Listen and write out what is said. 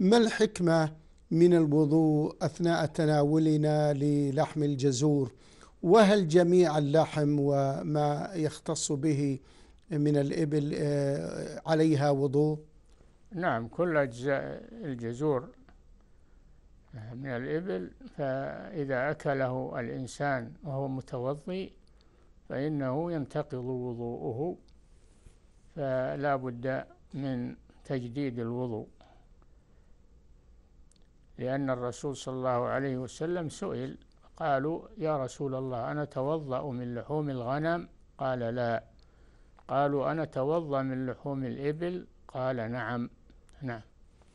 ما الحكمة من الوضوء أثناء تناولنا للحم الجزور وهل جميع اللحم وما يختص به من الإبل آه، عليها وضوء نعم كل أجزاء الجزور آه، من الإبل فإذا أكله الإنسان وهو متوضي فإنه ينتقض وضوءه فلا بد من تجديد الوضوء لأن الرسول صلى الله عليه وسلم سئل قالوا يا رسول الله أنا توضأ من لحوم الغنم قال لا قالوا أنا توضأ من لحوم الإبل قال نعم نعم